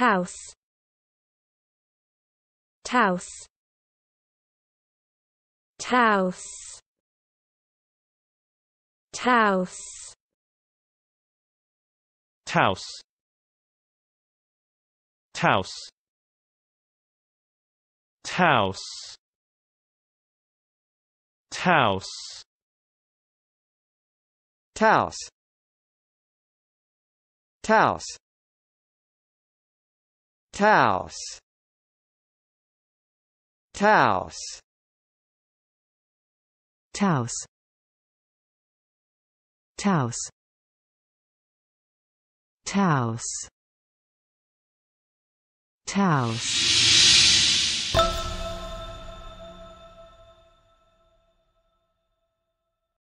Taos Taos Taos Taos Taos Taos Taos Taos Taos Taos Taos Taos Taos Taos Taos Taos